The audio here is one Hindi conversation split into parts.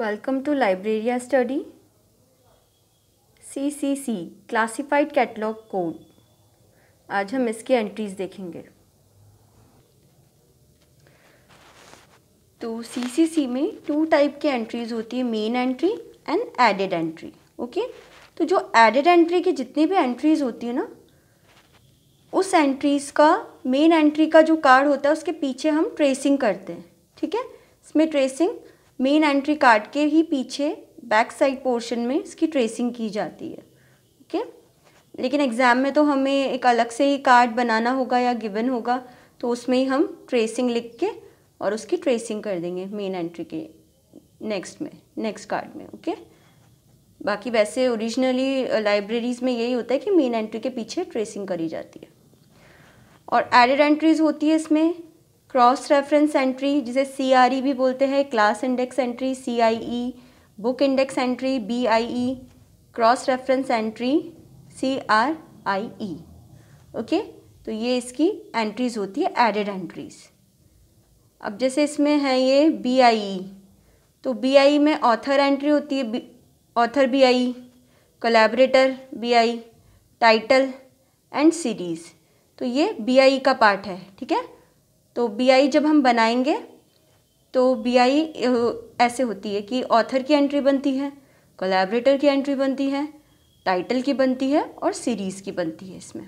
Welcome to Libraria study C C C classified catalogue code आज हम इसके एंट्रीज देखेंगे तो सी सी सी में टू टाइप की एंट्रीज होती है main entry and added entry okay तो जो एडेड एंट्री की जितनी भी एंट्रीज होती है ना उस एंट्रीज का मेन एंट्री का जो कार्ड होता है उसके पीछे हम ट्रेसिंग करते हैं ठीक है इसमें ट्रेसिंग मेन एंट्री कार्ड के ही पीछे बैक साइड पोर्शन में इसकी ट्रेसिंग की जाती है ओके लेकिन एग्ज़ाम में तो हमें एक अलग से ही कार्ड बनाना होगा या गिवन होगा तो उसमें ही हम ट्रेसिंग लिख के और उसकी ट्रेसिंग कर देंगे मेन एंट्री के नेक्स्ट में नेक्स्ट कार्ड में ओके बाकी वैसे ओरिजिनली लाइब्रेरीज़ में यही होता है कि मेन एंट्री के पीछे ट्रेसिंग करी जाती है और एडेड एंट्रीज़ होती है इसमें क्रॉस रेफरेंस एंट्री जिसे सी e भी बोलते हैं class index entry C book index entry B cross reference entry C R I E okay तो ये इसकी एंट्रीज़ होती है एडेड एंट्रीज़ अब जैसे इसमें है ये बी आई ई तो बी आई e में ऑथर एंट्री होती है author B I collaborator B I title and series तो ये बी आई e का पार्ट है ठीक है तो बी जब हम बनाएंगे तो बी ऐसे होती है कि ऑथर की एंट्री बनती है कोलैबोरेटर की एंट्री बनती है टाइटल की बनती है और सीरीज़ की बनती है इसमें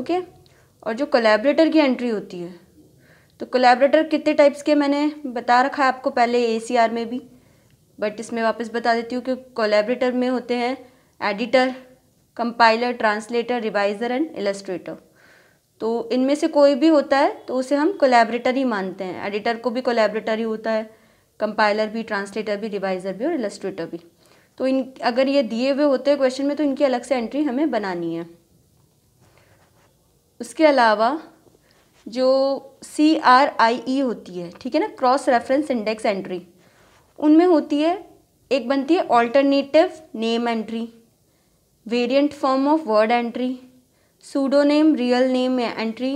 ओके और जो कोलैबोरेटर की एंट्री होती है तो कोलैबोरेटर कितने टाइप्स के मैंने बता रखा है आपको पहले ए में भी बट इसमें वापस बता देती हूँ कि कोलैबोरेटर में होते हैं editor compiler translator reviser and illustrator तो इनमें से कोई भी होता है तो उसे हम कोलेबरेटर ही मानते हैं एडिटर को भी कोलेबरेटर ही होता है कंपाइलर भी ट्रांसलेटर भी रिवाइज़र भी और इलस्ट्रेटर भी तो इन अगर ये दिए हुए होते हैं क्वेश्चन में तो इनकी अलग से एंट्री हमें बनानी है उसके अलावा जो सी आर आई ई होती है ठीक है ना क्रॉस रेफरेंस इंडेक्स एंट्री उनमें होती है एक बनती है alternative name entry variant form of word entry pseudo name real name entry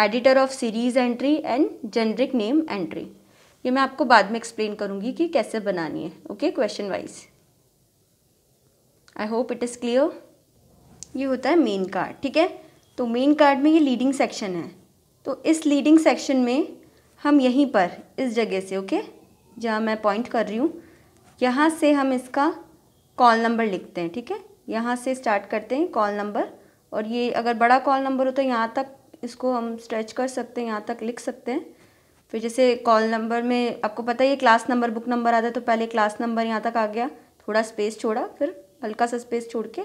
editor of series entry and generic name entry ये मैं आपको बाद में एक्सप्लेन करूँगी कि कैसे बनानी है okay question wise I hope it is clear ये होता है मेन कार्ड ठीक है तो मेन कार्ड में ये लीडिंग सेक्शन है तो इस लीडिंग सेक्शन में हम यहीं पर इस जगह से ओके okay? जहाँ मैं पॉइंट कर रही हूँ यहाँ से हम इसका कॉल नंबर लिखते हैं ठीक है यहाँ से स्टार्ट करते हैं कॉल नंबर और ये अगर बड़ा कॉल नंबर हो तो यहाँ तक इसको हम स्ट्रेच कर सकते हैं यहाँ तक लिख सकते हैं फिर जैसे कॉल नंबर में आपको पता है ये क्लास नंबर बुक नंबर आता है तो पहले क्लास नंबर यहाँ तक आ गया थोड़ा स्पेस छोड़ा फिर हल्का सा स्पेस छोड़ के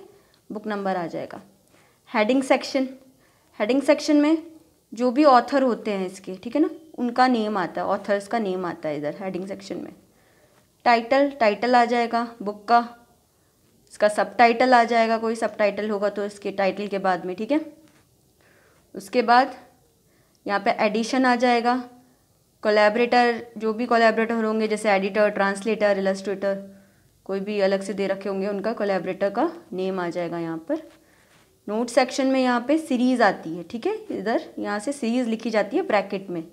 बुक नंबर आ जाएगा हेडिंग सेक्शन हेडिंग सेक्शन में जो भी ऑथर होते हैं इसके ठीक है ना उनका नेम आता है ऑथर्स का नेम आता है इधर हेडिंग सेक्शन में टाइटल टाइटल आ जाएगा बुक का इसका सबटाइटल आ जाएगा कोई सबटाइटल होगा तो इसके टाइटल के बाद में ठीक है उसके बाद यहाँ पे एडिशन आ जाएगा कोलेबरेटर जो भी कोलेबरेटर होंगे जैसे एडिटर ट्रांसलेटर इलस्ट्रेटर कोई भी अलग से दे रखे होंगे उनका कोलेबरेटर का नेम आ जाएगा यहाँ पर नोट सेक्शन में यहाँ पे सीरीज़ आती है ठीक है इधर यहाँ से सीरीज़ लिखी जाती है ब्रैकेट में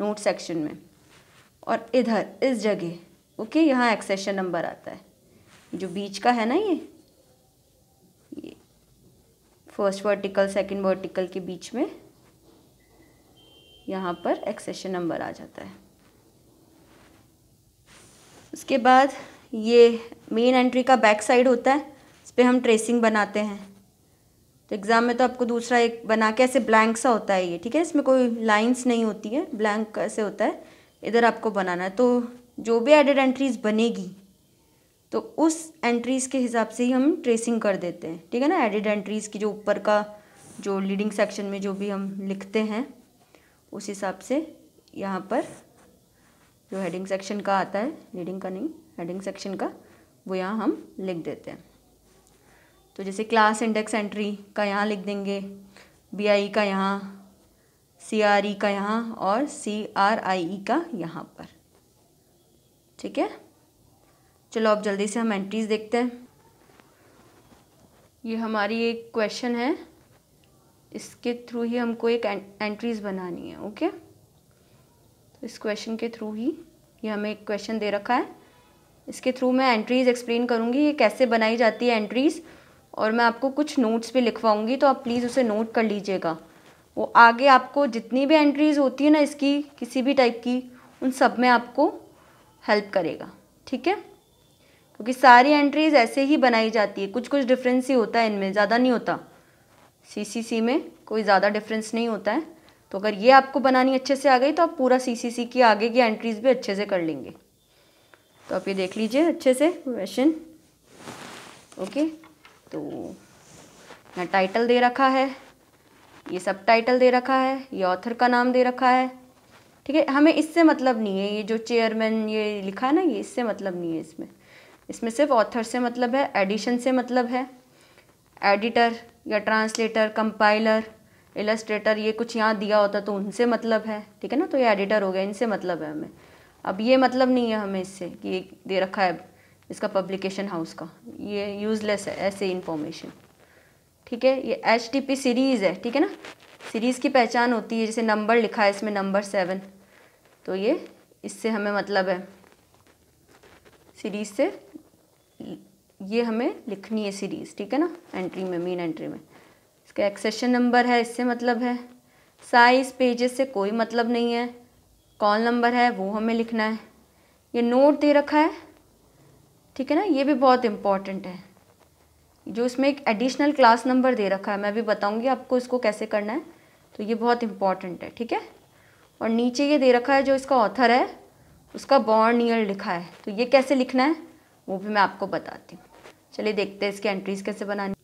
नोट सेक्शन में और इधर इस जगह ओके यहाँ एक्सेशन नंबर आता है जो बीच का है ना ये ये फर्स्ट वर्टिकल सेकंड वर्टिकल के बीच में यहाँ पर एक्सेशन नंबर आ जाता है उसके बाद ये मेन एंट्री का बैक साइड होता है इस पर हम ट्रेसिंग बनाते हैं तो एग्ज़ाम में तो आपको दूसरा एक बना के ऐसे ब्लैंक सा होता है ये ठीक है इसमें कोई लाइंस नहीं होती है ब्लैंक ऐसे होता है इधर आपको बनाना है तो जो भी एडेड एंट्रीज बनेगी तो उस एंट्रीज़ के हिसाब से ही हम ट्रेसिंग कर देते हैं ठीक है ना एडिड एंट्रीज़ की जो ऊपर का जो लीडिंग सेक्शन में जो भी हम लिखते हैं उस हिसाब से यहाँ पर जो हेडिंग सेक्शन का आता है लीडिंग का नहीं हेडिंग सेक्शन का वो यहाँ हम लिख देते हैं तो जैसे क्लास इंडेक्स एंट्री का यहाँ लिख देंगे बी का यहाँ सी आर ई का यहाँ और सी आर आई ई का यहाँ पर ठीक है चलो अब जल्दी से हम एंट्रीज देखते हैं ये हमारी एक क्वेश्चन है इसके थ्रू ही हमको एक एंट्रीज बनानी है ओके तो इस क्वेश्चन के थ्रू ही ये हमें एक क्वेश्चन दे रखा है इसके थ्रू मैं एंट्रीज एक्सप्लेन करूँगी ये कैसे बनाई जाती है एंट्रीज़ और मैं आपको कुछ नोट्स भी लिखवाऊंगी तो आप प्लीज़ उसे नोट कर लीजिएगा वो आगे आपको जितनी भी एंट्रीज़ होती है ना इसकी किसी भी टाइप की उन सब में आपको हेल्प करेगा ठीक है क्योंकि सारी एंट्रीज ऐसे ही बनाई जाती है कुछ कुछ डिफरेंस ही होता है इनमें ज़्यादा नहीं होता सीसीसी में कोई ज़्यादा डिफरेंस नहीं होता है तो अगर ये आपको बनानी अच्छे से आ गई तो आप पूरा सीसीसी की आगे की एंट्रीज भी अच्छे से कर लेंगे तो आप ये देख लीजिए अच्छे से क्वेश्चन ओके तो मैं टाइटल दे रखा है ये सब टाइटल दे रखा है ये ऑथर का नाम दे रखा है ठीक है हमें इससे मतलब नहीं है ये जो चेयरमैन ये लिखा है ना ये इससे मतलब नहीं है इसमें इसमें सिर्फ ऑथर से मतलब है एडिशन से मतलब है एडिटर या ट्रांसलेटर कंपाइलर इलस्ट्रेटर ये कुछ यहाँ दिया होता तो उनसे मतलब है ठीक है ना तो ये एडिटर हो गया इनसे मतलब है हमें अब ये मतलब नहीं है हमें इससे कि दे रखा है इसका पब्लिकेशन हाउस का ये यूज़लेस है ऐसे इन्फॉर्मेशन ठीक है ये एच टी पी सीरीज़ है ठीक है ना सीरीज़ की पहचान होती है जैसे नंबर लिखा है इसमें नंबर सेवन तो ये इससे हमें मतलब है सीरीज़ से ये हमें लिखनी है सीरीज़ ठीक है ना एंट्री में मेन एंट्री में इसका एक्सेशन नंबर है इससे मतलब है साइज पेजेस से कोई मतलब नहीं है कॉल नंबर है वो हमें लिखना है ये नोट दे रखा है ठीक है ना ये भी बहुत इम्पॉर्टेंट है जो इसमें एक एडिशनल क्लास नंबर दे रखा है मैं भी बताऊंगी आपको इसको कैसे करना है तो ये बहुत इम्पॉर्टेंट है ठीक है और नीचे ये दे रखा है जो इसका ऑथर है उसका बॉर्न ईयर लिखा है तो ये कैसे लिखना है वो भी मैं आपको बताती हूँ चलिए देखते हैं इसकी एंट्रीज कैसे बनानी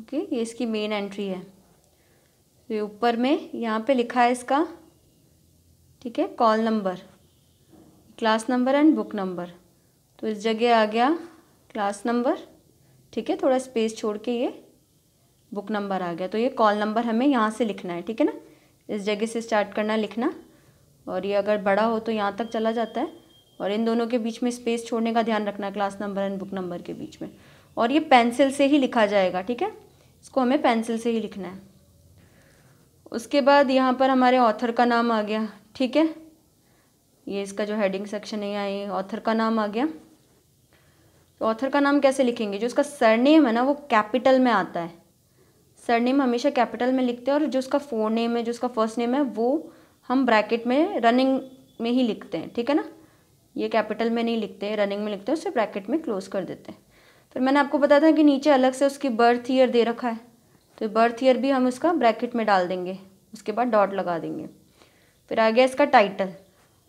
ओके ये इसकी मेन एंट्री है तो ये ऊपर में यहाँ पे लिखा है इसका ठीक है call number class number and book number तो इस जगह आ गया क्लास नंबर ठीक है थोड़ा स्पेस छोड़ के ये बुक नंबर आ गया तो ये कॉल नंबर हमें यहाँ से लिखना है ठीक है ना इस जगह से स्टार्ट करना लिखना और ये अगर बड़ा हो तो यहाँ तक चला जाता है और इन दोनों के बीच में स्पेस छोड़ने का ध्यान रखना class number and book number के बीच में और ये पेंसिल से ही लिखा जाएगा ठीक है इसको हमें पेंसिल से ही लिखना है उसके बाद यहाँ पर हमारे ऑथर का नाम आ गया ठीक है ये इसका जो हेडिंग सेक्शन है यहाँ ये ऑथर का नाम आ गया तो ऑथर का नाम कैसे लिखेंगे जो उसका सरनेम है ना वो कैपिटल में आता है सरनेम हमेशा कैपिटल में लिखते हैं और जो उसका फोर नेम है जो उसका फर्स्ट नेम है वो हम ब्रैकेट में रनिंग में ही लिखते हैं ठीक है ना ये कैपिटल में नहीं लिखते रनिंग में लिखते हैं उसे ब्रैकेट में क्लोज कर देते हैं फिर मैंने आपको बताया था कि नीचे अलग से उसकी बर्थ ईयर दे रखा है तो बर्थ ईयर भी हम उसका ब्रैकेट में डाल देंगे उसके बाद डॉट लगा देंगे फिर आ गया इसका टाइटल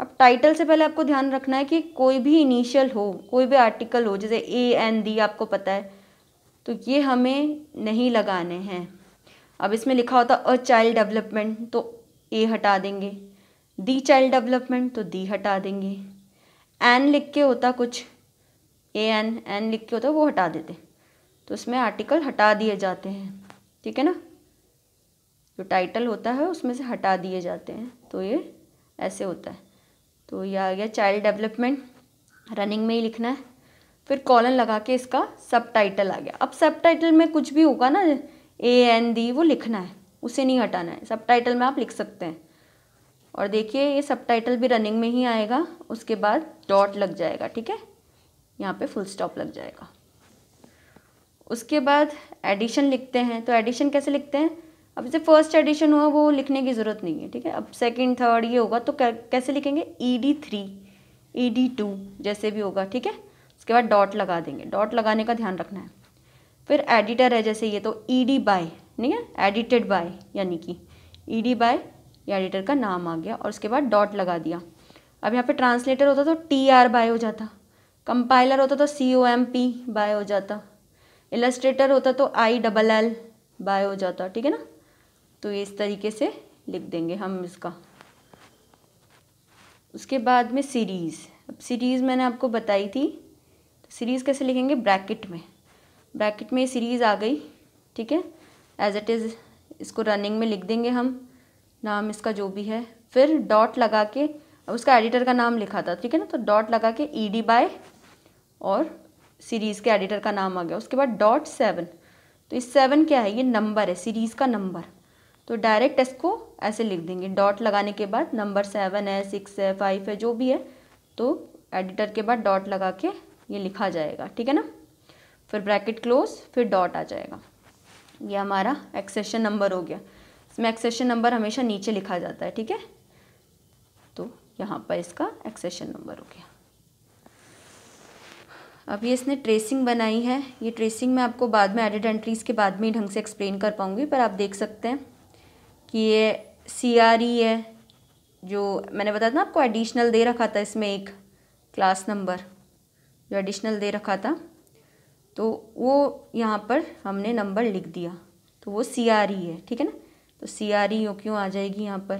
अब टाइटल से पहले आपको ध्यान रखना है कि कोई भी इनिशियल हो कोई भी आर्टिकल हो जैसे ए एन डी आपको पता है तो ये हमें नहीं लगाने हैं अब इसमें लिखा होता अ चाइल्ड डेवलपमेंट तो ए हटा देंगे दी चाइल्ड डेवलपमेंट तो दी हटा देंगे एन लिख के होता कुछ ए एन एन लिख के होता वो हटा देते तो उसमें आर्टिकल हटा दिए जाते हैं ठीक है ना जो टाइटल होता है उसमें से हटा दिए जाते हैं तो ये ऐसे होता है तो ये आ गया चाइल्ड डेवलपमेंट रनिंग में ही लिखना है फिर कॉलन लगा के इसका सब टाइटल आ गया अब सब टाइटल में कुछ भी होगा ना ए एन डी वो लिखना है उसे नहीं हटाना है सब टाइटल में आप लिख सकते हैं और देखिए ये सब टाइटल भी रनिंग में ही आएगा उसके बाद डॉट लग जाएगा ठीक है यहाँ पे फुल स्टॉप लग जाएगा उसके बाद एडिशन लिखते हैं तो एडिशन कैसे लिखते हैं अब जैसे फर्स्ट एडिशन हुआ वो लिखने की ज़रूरत नहीं है ठीक है अब सेकंड थर्ड ये होगा तो कैसे लिखेंगे E D three E D two जैसे भी होगा ठीक है उसके बाद डॉट लगा देंगे डॉट लगाने का ध्यान रखना है फिर एडिटर है जैसे ये तो ई डी बाय नहीं है एडिटेड बाय यानी कि ई डी बाय या एडिटर का नाम आ गया और उसके बाद डॉट लगा दिया अब यहाँ पे ट्रांसलेटर होता तो टी आर बाय हो जाता कंपाइलर होता तो C O M P by हो जाता इलस्ट्रेटर होता तो आई डबल एल बाय हो जाता ठीक है ना तो ये इस तरीके से लिख देंगे हम इसका उसके बाद में सीरीज़ अब सीरीज़ मैंने आपको बताई थी तो सीरीज़ कैसे लिखेंगे ब्रैकेट में ब्रैकेट में सीरीज़ आ गई ठीक है एज इट इज़ इसको रनिंग में लिख देंगे हम नाम इसका जो भी है फिर डॉट लगा के उसका एडिटर का नाम लिखा था ठीक है ना तो डॉट लगा के ई डी बाय और सीरीज़ के एडिटर का नाम आ गया उसके बाद डॉट सेवन तो इस सेवन क्या है ये नंबर है सीरीज़ का नंबर तो डायरेक्ट इसको ऐसे लिख देंगे डॉट लगाने के बाद नंबर सेवन है सिक्स है फाइव है जो भी है तो एडिटर के बाद डॉट लगा के ये लिखा जाएगा ठीक है ना फिर ब्रैकेट क्लोज फिर डॉट आ जाएगा ये हमारा एक्सेशन नंबर हो गया इसमें एक्सेशन नंबर हमेशा नीचे लिखा जाता है ठीक है तो यहाँ पर इसका एक्सेशन नंबर हो गया अब ये इसने ट्रेसिंग बनाई है ये ट्रेसिंग मैं आपको बाद में एडिड एंट्रीज़ के बाद में ही ढंग से एक्सप्लेन कर पाऊँगी पर आप देख सकते हैं कि ये सी आर ई है जो मैंने बताया था ना आपको एडिशनल दे रखा था इसमें एक क्लास नंबर जो एडिशनल दे रखा था तो वो यहाँ पर हमने नंबर लिख दिया तो वो सी आर ई है ठीक है ना तो सी आर ई क्यों आ जाएगी यहाँ पर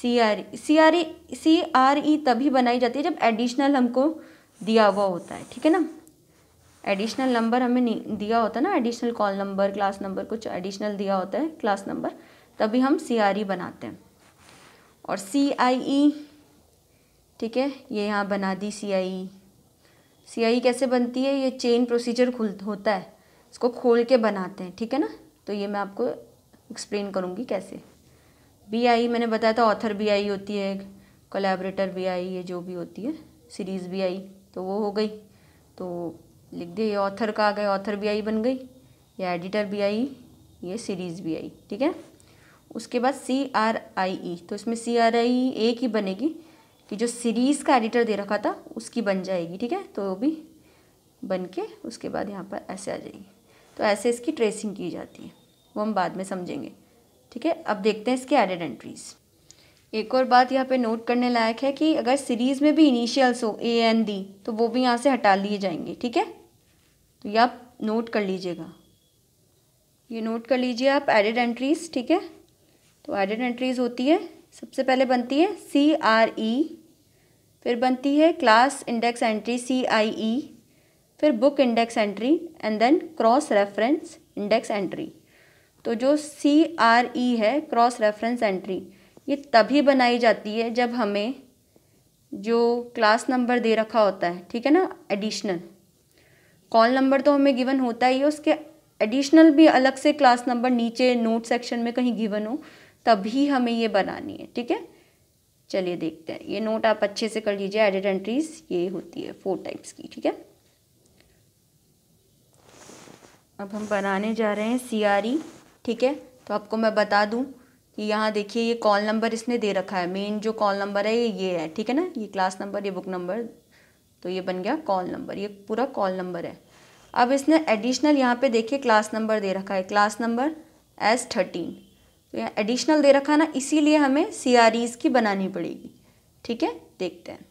C R C R E C R E तभी बनाई जाती है जब एडिशनल हमको दिया हुआ होता है ठीक है ना एडिशनल नंबर हमें नहीं दिया होता है ना additional call number class number कुछ एडिशनल दिया होता है क्लास नंबर तभी हम सी आर ई बनाते हैं और सी आई ई ठीक है ये यहाँ बना दी सी आई ई सी आई कैसे बनती है ये चेन प्रोसीजर खुल होता है इसको खोल के बनाते हैं ठीक है ना तो ये मैं आपको एक्सप्लेन करूँगी कैसे बी आई मैंने बताया था ऑथर बी आई होती है कोलेबरेटर बी आई ये जो भी होती है सीरीज़ बी आई तो वो हो गई तो लिख दिए ये ऑथर का आ गए ऑथर बी आई बन गई या एडिटर बी आई ये सीरीज़ बी आई ठीक है उसके बाद सी आर आई ई तो इसमें सी आर आई ई एक ही बनेगी कि जो सीरीज़ का एडिटर दे रखा था उसकी बन जाएगी ठीक है तो वो भी बन के उसके बाद यहाँ पर ऐसे आ जाएगी तो ऐसे इसकी ट्रेसिंग की जाती है वो हम बाद में समझेंगे ठीक है अब देखते हैं इसके एडेड एंट्रीज़ एक और बात यहाँ पे नोट करने लायक है कि अगर सीरीज़ में भी इनिशियल्स हो ए एन डी तो वो भी यहाँ से हटा लिए जाएंगे ठीक है तो ये आप नोट कर लीजिएगा ये नोट कर लीजिए आप एडेड एंट्रीज़ ठीक है तो एडेड एंट्रीज़ होती है सबसे पहले बनती है सी आर ई फिर बनती है class index entry C I E फिर book index entry and then cross reference index entry तो जो सी आर ई है क्रॉस रेफरेंस एंट्री ये तभी बनाई जाती है जब हमें जो क्लास नंबर दे रखा होता है ठीक है ना एडिशनल कॉल नंबर तो हमें गिवन होता ही है उसके एडिशनल भी अलग से क्लास नंबर नीचे नोट सेक्शन में कहीं गिवन हो तभी हमें ये बनानी है ठीक है चलिए देखते हैं ये नोट आप अच्छे से कर लीजिए एडिड एंट्रीज ये होती है फोर टाइप्स की ठीक है अब हम बनाने जा रहे हैं सी आर ई ठीक है तो आपको मैं बता दूँ कि यहाँ देखिए ये कॉल नंबर इसने दे रखा है मेन जो कॉल नंबर है ये ये है ठीक है ना ये क्लास नंबर ये बुक नंबर तो ये बन गया कॉल नंबर ये पूरा कॉल नंबर है अब इसने एडिशनल यहाँ पे देखिए क्लास नंबर दे रखा है क्लास नंबर एस थर्टीन तो यहाँ एडिशनल दे रखा है ना इसीलिए हमें सी की बनानी पड़ेगी ठीक है देखते हैं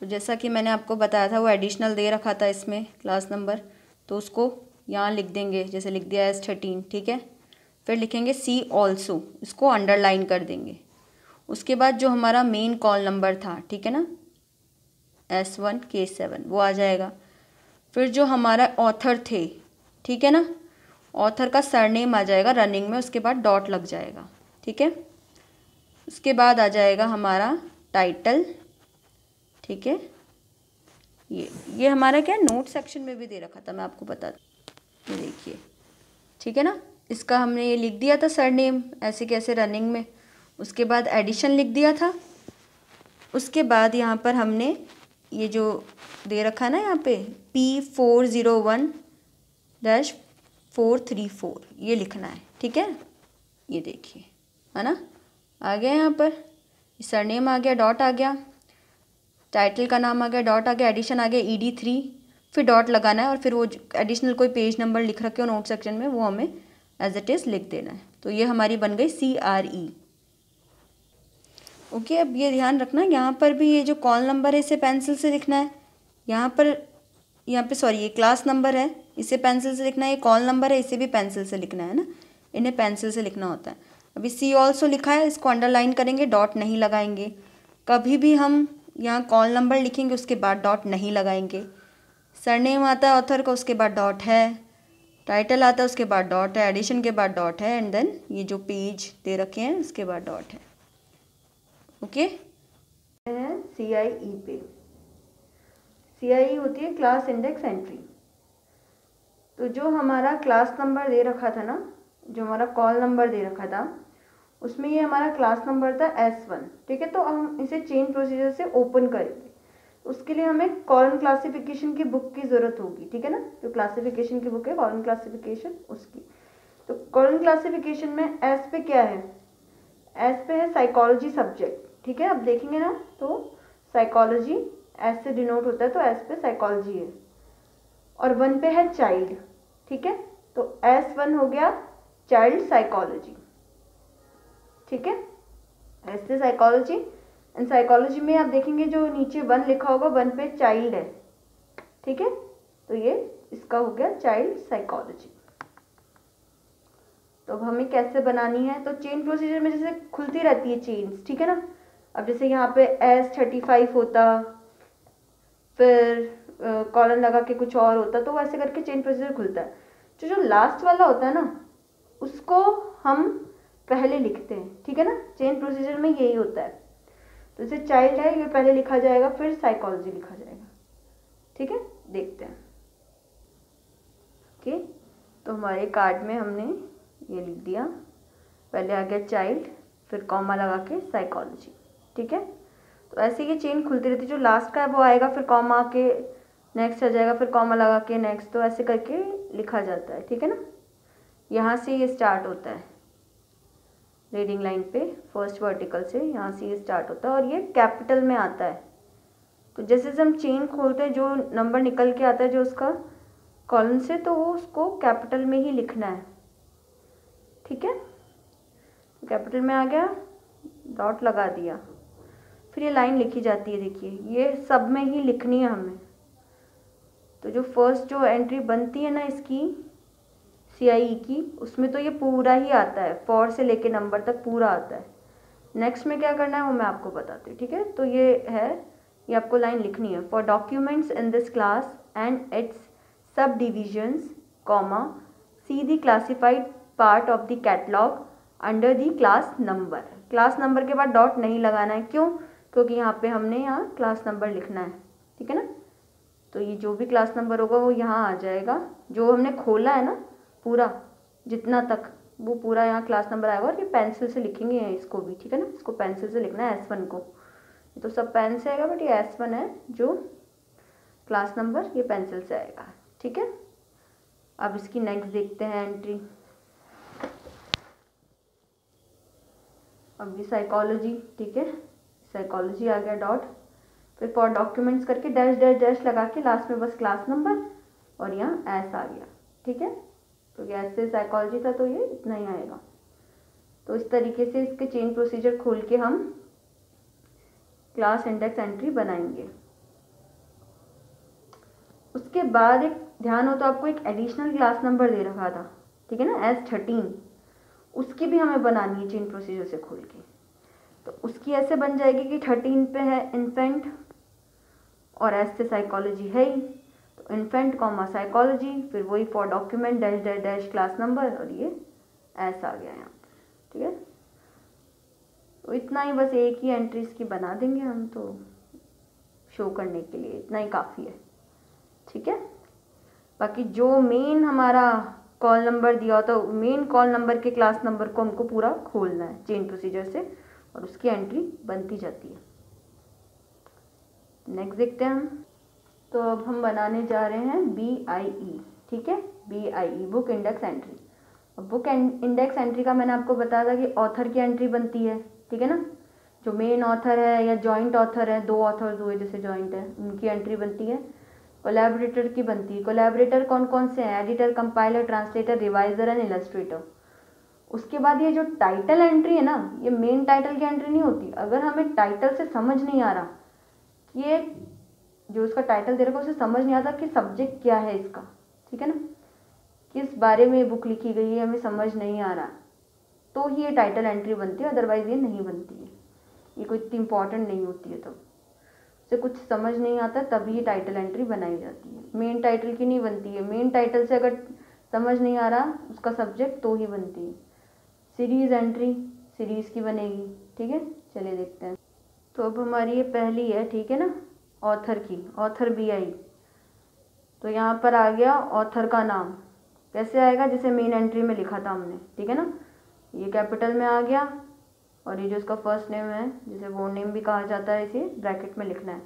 तो जैसा कि मैंने आपको बताया था वो एडिशनल दे रखा था इसमें क्लास नंबर तो उसको यहाँ लिख देंगे जैसे लिख दिया एस थर्टीन ठीक है फिर लिखेंगे सी ऑल्सो इसको अंडरलाइन कर देंगे उसके बाद जो हमारा मेन कॉल नंबर था ठीक है ना एस वन के सेवन वो आ जाएगा फिर जो हमारा ऑथर थे ठीक है ना ऑथर का सरनेम आ जाएगा रनिंग में उसके बाद डॉट लग जाएगा ठीक है उसके बाद आ जाएगा हमारा टाइटल ठीक है ये ये हमारा क्या नोट सेक्शन में भी दे रखा था मैं आपको बता देखिए ठीक है ना इसका हमने ये लिख दिया था सरनेम ऐसे कैसे रनिंग में उसके बाद एडिशन लिख दिया था उसके बाद यहाँ पर हमने ये जो दे रखा ना यहाँ पे P four zero one dash four three four ये लिखना है ठीक है ये देखिए है ना आ गया यहाँ पर सरनेम आ गया डॉट आ गया टाइटल का नाम आ गया डॉट आ गया एडिशन आ गया ई डी थ्री फिर डॉट लगाना है और फिर वो एडिशनल कोई पेज नंबर लिख रखे हो नोट सेक्शन में वो हमें एज इट इज़ लिख देना है तो ये हमारी बन गई सी आर ई ओके अब ये ध्यान रखना यहाँ पर भी ये जो कॉल नंबर है इसे पेंसिल से लिखना है यहाँ पर यहाँ पे सॉरी ये क्लास नंबर है इसे पेंसिल से लिखना है ये कॉल नंबर है इसे भी पेंसिल से लिखना है ना इन्हें पेंसिल से लिखना होता है अभी सी ऑल्सो लिखा है इसको अंडरलाइन करेंगे डॉट नहीं लगाएंगे कभी भी हम यहाँ कॉल नंबर लिखेंगे उसके बाद डॉट नहीं लगाएंगे सरनेम आता है ऑथर का उसके बाद डॉट है टाइटल आता है उसके बाद डॉट है एडिशन के बाद डॉट है एंड देन ये जो पेज दे रखे हैं उसके बाद डॉट है ओके सी आई ई पे सी आई ई होती है क्लास इंडेक्स एंट्री तो जो हमारा क्लास नंबर दे रखा था ना जो हमारा कॉल नंबर दे रखा था उसमें ये हमारा क्लास नंबर था एस वन ठीक है तो हम इसे चेन प्रोसीजर से ओपन करेंगे उसके लिए हमें कॉर्न क्लासिफिकेशन की बुक की ज़रूरत होगी ठीक है ना जो क्लासिफिकेशन की बुक है कॉलम क्लासिफिकेशन उसकी तो कॉलम क्लासिफिकेशन में एस पे क्या है एस पे है साइकोलॉजी सब्जेक्ट ठीक है अब देखेंगे ना तो साइकोलॉजी एस से डिनोट होता है तो एस पे साइकोलॉजी है और वन पे है चाइल्ड ठीक है तो एस वन हो गया चाइल्ड साइकोलॉजी ठीक है एस से साइकोलॉजी एंड साइकोलॉजी में आप देखेंगे जो नीचे वन लिखा होगा वन पे चाइल्ड है ठीक है तो ये इसका हो गया चाइल्ड साइकोलॉजी तो अब हमें कैसे बनानी है तो चेन प्रोसीजर में जैसे खुलती रहती है चेन्स ठीक है ना अब जैसे यहाँ पे एस थर्टी फाइव होता फिर कॉलन लगा के कुछ और होता तो ऐसे करके चेन प्रोसीजर खुलता है जो जो लास्ट वाला होता है ना उसको हम पहले लिखते हैं ठीक है ना चेन प्रोसीजर में यही होता है तो इसे चाइल्ड है ये पहले लिखा जाएगा फिर साइकोलॉजी लिखा जाएगा ठीक है देखते हैं ओके तो हमारे कार्ड में हमने ये लिख दिया पहले आ गया चाइल्ड फिर कॉमा लगा के साइकोलॉजी ठीक है तो ऐसे ये चेन खुलती रहती जो लास्ट का है वो आएगा फिर कॉमा के नेक्स्ट आ जाएगा फिर कॉमा लगा के नेक्स्ट तो ऐसे करके लिखा जाता है ठीक है ना यहाँ से ये स्टार्ट होता है लीडिंग लाइन पे फर्स्ट वर्टिकल से यहाँ से ये स्टार्ट होता है और ये कैपिटल में आता है तो जैसे हम चेन खोलते हैं जो नंबर निकल के आता है जो उसका कॉलम से तो वो उसको कैपिटल में ही लिखना है ठीक है कैपिटल में आ गया डॉट लगा दिया फिर ये लाइन लिखी जाती है देखिए ये सब में ही लिखनी है हमें तो जो फर्स्ट जो एंट्री बनती है ना इसकी सी आई ई की उसमें तो ये पूरा ही आता है फोर से लेके नंबर तक पूरा आता है नेक्स्ट में क्या करना है वो मैं आपको बताती हूँ ठीक है तो ये है ये आपको लाइन लिखनी है for documents in this class and its subdivisions comma see the classified part of the catalogue under the class number class number के बाद डॉट नहीं लगाना है क्यों क्योंकि यहाँ पे हमने यहाँ क्लास नंबर लिखना है ठीक है ना तो ये जो भी क्लास नंबर होगा वो यहाँ आ जाएगा जो हमने खोला है ना पूरा जितना तक वो पूरा यहाँ क्लास नंबर आएगा और ये पेंसिल से लिखेंगे इसको भी ठीक है ना इसको पेंसिल से लिखना है एस वन को तो सब पेन से आएगा बट ये एस वन है जो क्लास नंबर ये पेंसिल से आएगा ठीक है अब इसकी नेक्स्ट देखते हैं एंट्री अब ये साइकोलॉजी ठीक है साइकोलॉजी आ गया डॉट फिर फॉर डॉक्यूमेंट्स करके डैश डैश डैश लगा के लास्ट में बस क्लास नंबर और यहाँ एस आ गया ठीक है तो गैस से साइकोलॉजी था तो ये इतना ही आएगा तो इस तरीके से इसके चेन प्रोसीजर खोल के हम क्लास इंडेक्स एंट्री बनाएंगे उसके बाद एक ध्यान हो तो आपको एक एडिशनल क्लास नंबर दे रखा था ठीक है ना एस थर्टीन उसकी भी हमें बनानी है चेन प्रोसीजर से खोल के तो उसकी ऐसे बन जाएगी कि थर्टीन पे है इन्फेंट और एस से साइकोलॉजी है ही इन्फेंट कॉमा साइकोलॉजी फिर वही for document dash dash dash class number और ये ऐसा आ गया यहाँ ठीक है तो इतना ही बस एक ही एंट्रीज की बना देंगे हम तो शो करने के लिए इतना ही काफ़ी है ठीक है बाकी जो मेन हमारा कॉल नंबर दिया होता है मेन कॉल नंबर के क्लास नंबर को हमको पूरा खोलना है चेन प्रोसीजर से और उसकी एंट्री बनती जाती है नेक्स्ट देखते हैं हम तो अब हम बनाने जा रहे हैं बी आई ई ठीक है B I E book index entry अब बुक इंडेक्स एंट्री का मैंने आपको बताया था कि ऑथर की एंट्री बनती है ठीक है ना जो मेन ऑथर है या जॉइंट ऑथर है दो ऑथर्स हुए जैसे जॉइंट है उनकी एंट्री बनती है कोलेबरेटर की बनती है कोलेबरेटर कौन कौन से हैं editor compiler translator reviser and illustrator उसके बाद ये जो टाइटल एंट्री है ना ये मेन टाइटल की एंट्री नहीं होती अगर हमें टाइटल से समझ नहीं आ रहा कि ये जो उसका टाइटल दे रखा है उसे समझ नहीं आता कि सब्जेक्ट क्या है इसका ठीक है ना किस बारे में बुक लिखी गई है हमें समझ नहीं आ रहा तो ही ये टाइटल एंट्री बनती है अदरवाइज़ ये नहीं बनती है ये कोई इतनी इंपॉर्टेंट नहीं होती है तो उसे कुछ समझ नहीं आता तभी ये टाइटल एंट्री बनाई जाती है मेन टाइटल की नहीं बनती है मेन टाइटल से अगर समझ नहीं आ रहा उसका सब्जेक्ट तो ही बनती है सीरीज़ एंट्री सीरीज़ की बनेगी ठीक है चलिए देखते हैं तो अब हमारी ये पहली है ठीक है ना ऑथर की ऑथर बी आई तो यहाँ पर आ गया ऑथर का नाम कैसे आएगा जिसे मेन एंट्री में लिखा था हमने ठीक है ना ये कैपिटल में आ गया और ये जो इसका फर्स्ट नेम है जिसे वो नेम भी कहा जाता है इसे ब्रैकेट में लिखना है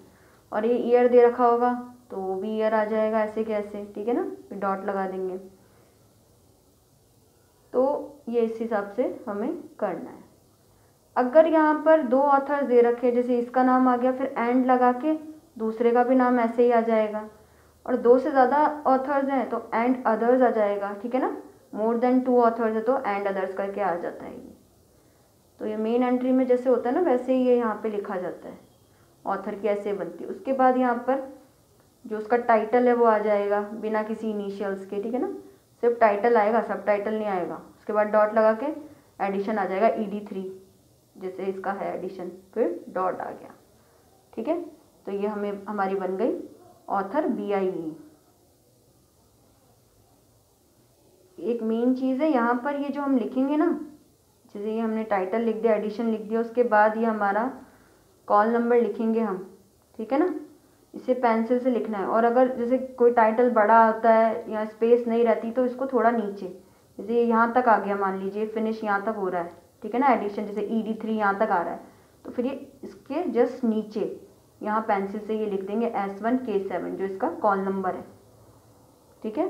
और ये ईयर दे रखा होगा तो वो भी ईयर आ जाएगा ऐसे कैसे ठीक है ना फिर डॉट लगा देंगे तो ये इस हिसाब से हमें करना है अगर यहाँ पर दो ऑथर दे रखे जैसे इसका नाम आ गया फिर एंड लगा के दूसरे का भी नाम ऐसे ही आ जाएगा और दो से ज़्यादा ऑथर्स हैं तो एंड अदर्स आ जाएगा ठीक है ना मोर देन टू ऑथर्स है तो एंड अदर्स करके आ जाता है ये तो ये मेन एंट्री में जैसे होता है ना वैसे ही ये यहाँ पे लिखा जाता है ऑथर की ऐसे बनती है उसके बाद यहाँ पर जो उसका टाइटल है वो आ जाएगा बिना किसी इनिशियल्स के ठीक है ना सिर्फ टाइटल आएगा सब टाइटल नहीं आएगा उसके बाद डॉट लगा के एडिशन आ जाएगा ई डी थ्री जैसे इसका है एडिशन फिर डॉट आ गया ठीक है तो ये हमें हमारी बन गई ऑथर बी आई ई एक मेन चीज़ है यहाँ पर ये जो हम लिखेंगे ना जैसे ये हमने टाइटल लिख दिया एडिशन लिख दिया उसके बाद ये हमारा कॉल नंबर लिखेंगे हम ठीक है ना इसे पेंसिल से लिखना है और अगर जैसे कोई टाइटल बड़ा होता है या स्पेस नहीं रहती तो इसको थोड़ा नीचे जैसे ये यहाँ तक आ गया मान लीजिए फिनिश यहाँ तक हो रहा है ठीक है ना एडिशन जैसे ई डी थ्री यहाँ तक आ रहा है तो फिर ये इसके जस्ट नीचे यहाँ पेंसिल से ये लिख देंगे एस वन के सेवन जो इसका कॉल नंबर है ठीक है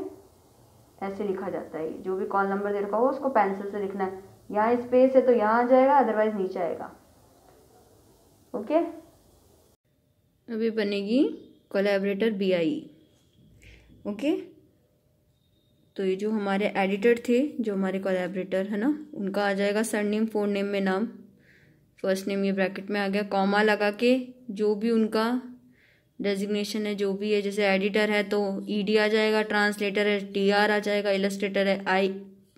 ऐसे लिखा जाता है जो भी कॉल नंबर दे रखा हो उसको पेंसिल से लिखना है यहाँ स्पेस है तो यहाँ आ जाएगा अदरवाइज नीचे आएगा ओके अभी बनेगी कोलेबरेटर बी आई ओके तो ये जो हमारे एडिटर थे जो हमारे कोलेबरेटर है ना उनका आ जाएगा सर नेम फोन नेम में नाम फर्स्ट नेम ये ब्रैकेट में आ गया कॉमा लगा के जो भी उनका डेजिग्नेशन है जो भी है जैसे एडिटर है तो ई डी आ जाएगा ट्रांसलेटर है टी आर आ जाएगा इलस्ट्रेटर है आई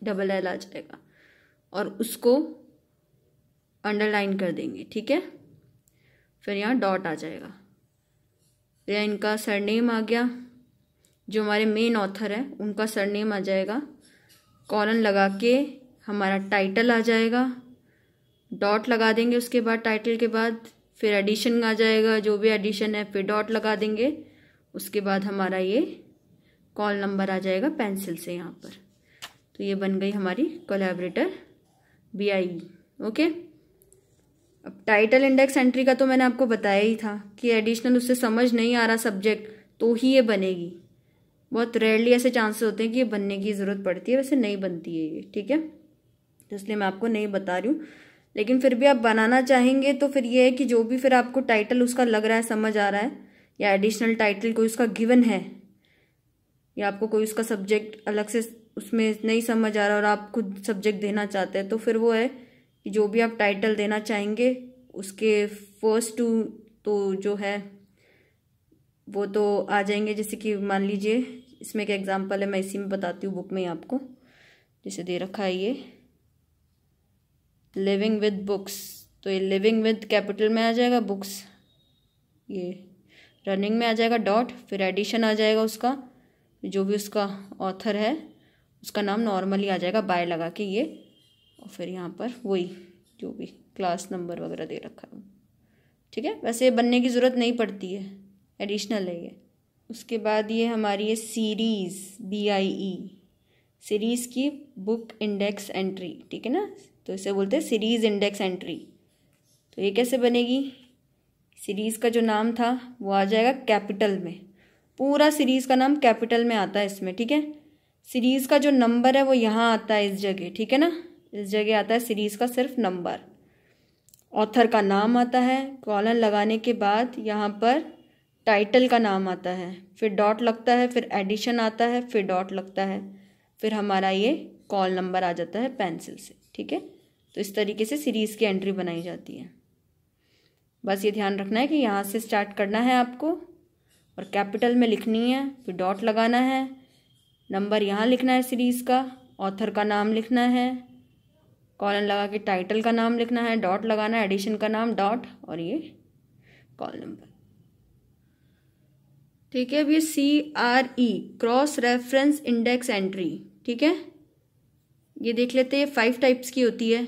डबल एल आ जाएगा और उसको अंडरलाइन कर देंगे ठीक है फिर यहाँ डॉट आ जाएगा या इनका सरनेम आ गया जो हमारे मेन ऑथर है उनका सरनेम आ जाएगा कॉलन लगा के हमारा टाइटल आ जाएगा डॉट लगा देंगे उसके बाद टाइटल के बाद फिर एडिशन आ जाएगा जो भी एडिशन है फिर डॉट लगा देंगे उसके बाद हमारा ये कॉल नंबर आ जाएगा पेंसिल से यहाँ पर तो ये बन गई हमारी कोलेबरेटर बी आई ओके अब टाइटल इंडेक्स एंट्री का तो मैंने आपको बताया ही था कि एडिशनल उससे समझ नहीं आ रहा सब्जेक्ट तो ही ये बनेगी बहुत रेयरली ऐसे चांसेस होते हैं कि ये बनने की ज़रूरत पड़ती है वैसे नहीं बनती है ये ठीक है तो इसलिए मैं आपको नहीं बता रही हूँ लेकिन फिर भी आप बनाना चाहेंगे तो फिर ये है कि जो भी फिर आपको टाइटल उसका लग रहा है समझ आ रहा है या एडिशनल टाइटल कोई उसका गिवन है या आपको कोई उसका सब्जेक्ट अलग से उसमें नहीं समझ आ रहा और आप खुद सब्जेक्ट देना चाहते हैं तो फिर वो है कि जो भी आप टाइटल देना चाहेंगे उसके फर्स्ट टू तो जो है वो तो आ जाएंगे जैसे कि मान लीजिए इसमें एक एग्जांपल है मैं इसी में बताती हूँ बुक में आपको जैसे दे रखा है ये लिविंग विद बुक्स तो ये लिविंग विद कैपिटल में आ जाएगा बुक्स ये रनिंग में आ जाएगा डॉट फिर एडिशन आ जाएगा उसका जो भी उसका ऑथर है उसका नाम नॉर्मली आ जाएगा बाय लगा के ये और फिर यहाँ पर वही जो भी क्लास नंबर वगैरह दे रखा है ठीक है वैसे ये बनने की ज़रूरत नहीं पड़ती है एडिशनल है ये उसके बाद ये हमारी है series B I E series की बुक इंडेक्स एंट्री ठीक है ना तो इसे बोलते हैं सीरीज़ इंडेक्स एंट्री तो ये कैसे बनेगी सीरीज़ का जो नाम था वो आ जाएगा कैपिटल में पूरा सीरीज़ का नाम कैपिटल में आता है इसमें ठीक है सीरीज़ का जो नंबर है वो यहाँ आता है इस जगह ठीक है ना इस जगह आता है सीरीज़ का सिर्फ नंबर ऑथर का नाम आता है कॉलन लगाने के बाद यहाँ पर टाइटल का नाम आता है फिर डॉट लगता है फिर एडिशन आता है फिर डॉट लगता है फिर हमारा ये कॉल नंबर आ जाता है पेंसिल से ठीक है तो इस तरीके से सीरीज़ की एंट्री बनाई जाती है बस ये ध्यान रखना है कि यहाँ से स्टार्ट करना है आपको और कैपिटल में लिखनी है फिर डॉट लगाना है नंबर यहाँ लिखना है सीरीज़ का ऑथर का नाम लिखना है कॉलन लगा के टाइटल का नाम लिखना है डॉट लगाना है एडिशन का नाम डॉट और ये कॉल नंबर ठीक है अब ये C R E cross reference index entry ठीक है ये देख लेते हैं फाइव टाइप्स की होती है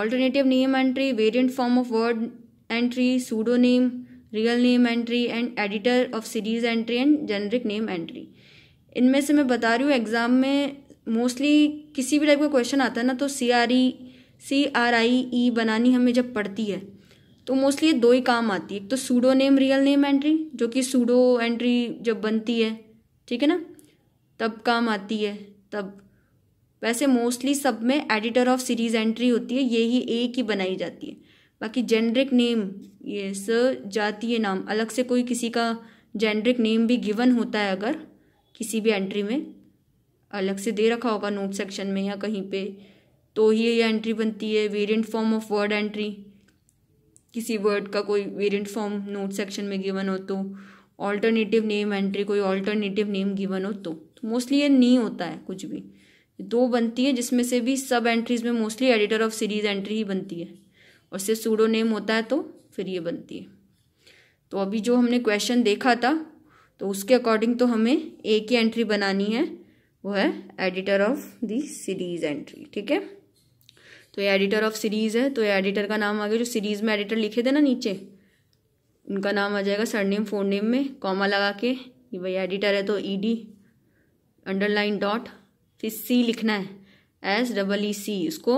alternative name entry variant form of word entry pseudo name real name entry and editor of series entry and generic name entry इनमें से मैं बता रही हूँ एग्ज़ाम में मोस्टली किसी भी टाइप का क्वेश्चन आता है ना तो सी R E C R I ई बनानी हमें जब पड़ती है तो मोस्टली ये दो ही काम आती है एक तो pseudo name real name entry जो कि सूडो एंट्री जब बनती है ठीक है ना तब काम आती है तब वैसे मोस्टली सब में एडिटर ऑफ सीरीज एंट्री होती है ये ही एक ही बनाई जाती है बाकी जेनरिक नेम ये स जातीय नाम अलग से कोई किसी का जेनरिक नेम भी गिवन होता है अगर किसी भी एंट्री में अलग से दे रखा होगा नोट सेक्शन में या कहीं पे तो ही ये एंट्री बनती है variant form of word entry किसी वर्ड का कोई वेरिएंट फॉर्म नोट सेक्शन में गिवन हो तो ऑल्टरनेटिव नेम एंट्री कोई ऑल्टरनेटिव नेम गिवन हो तो मोस्टली ये नहीं होता है कुछ भी दो बनती है जिसमें से भी सब एंट्रीज में mostly editor of series entry ही बनती है और सिर्फ सूडो नेम होता है तो फिर ये बनती है तो अभी जो हमने क्वेश्चन देखा था तो उसके अकॉर्डिंग तो हमें एक ही एंट्री बनानी है वो है editor of the series entry ठीक है तो ये एडिटर ऑफ सीरीज है तो ये एडिटर का नाम आ गया जो सीरीज में एडिटर लिखे थे ना नीचे उनका नाम आ जाएगा सरनेम फोन नेम में कॉमा लगा के ये भाई एडिटर है तो ई डी अंडरलाइन डॉट फिर सी लिखना है एस डबल ई सी उसको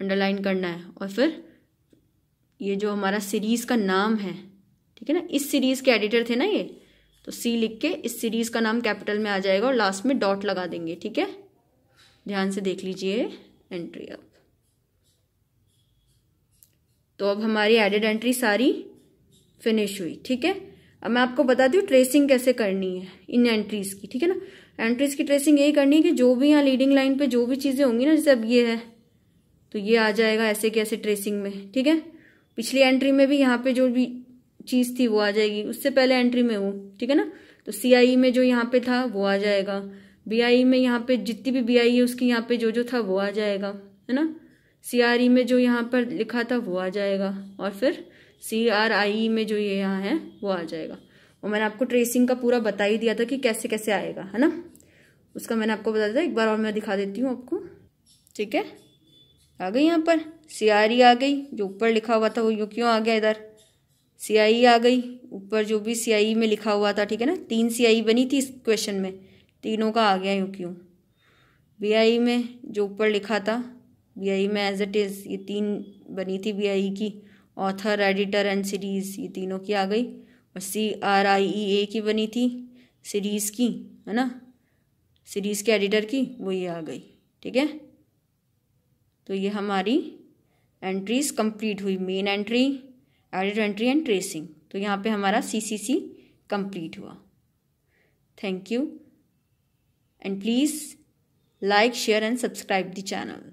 अंडरलाइन करना है और फिर ये जो हमारा सीरीज़ का नाम है ठीक है ना इस सीरीज़ के एडिटर थे ना ये तो सी लिख के इस सीरीज़ का नाम कैपिटल में आ जाएगा और लास्ट में डॉट लगा देंगे ठीक है ध्यान से देख लीजिए एंट्री अब तो अब हमारी एडिड एंट्री सारी फिनिश हुई ठीक है अब मैं आपको बता दू ट्रेसिंग कैसे करनी है इन एंट्रीज़ की ठीक है ना एंट्रीज की ट्रेसिंग यही करनी है कि जो भी यहाँ लीडिंग लाइन पे जो भी चीज़ें होंगी ना जैसे अब ये है तो ये आ जाएगा ऐसे के ऐसे ट्रेसिंग में ठीक है पिछली एंट्री में भी यहाँ पे जो भी चीज़ थी वो आ जाएगी उससे पहले एंट्री में वो ठीक है ना तो सी e में जो यहाँ पे था वो आ जाएगा बी e में यहाँ पे जितनी भी बी e है उसकी यहाँ पे जो जो था वो आ जाएगा है ना सी में जो यहाँ पर लिखा था वो आ जाएगा और फिर सी आर आई में जो ये यहाँ है वो आ जाएगा और मैंने आपको ट्रेसिंग का पूरा बता ही दिया था कि कैसे कैसे आएगा है ना उसका मैंने आपको बता दिया एक बार और मैं दिखा देती हूँ आपको ठीक है आ गई यहाँ पर सियारी e आ गई जो ऊपर लिखा हुआ था वो यूँ क्यों आ गया इधर सियाई e आ गई ऊपर जो भी सियाई e में लिखा हुआ था ठीक है ना तीन सियाई बनी थी इस क्वेश्चन में तीनों का आ गया यूँ क्यों बी में जो ऊपर लिखा था बी में एज इट इज़ ये तीन बनी थी बी की ऑथर एडिटर एंड सीरीज़ ये तीनों की आ गई और सी आर आई ई ए की बनी थी सीरीज़ की है ना सीरीज़ के एडिटर की वो ये आ गई ठीक है तो ये हमारी एंट्रीज कंप्लीट हुई main entry added entry and tracing तो यहाँ पे हमारा सी सी सी कंप्लीट हुआ thank you and please like share and subscribe the channel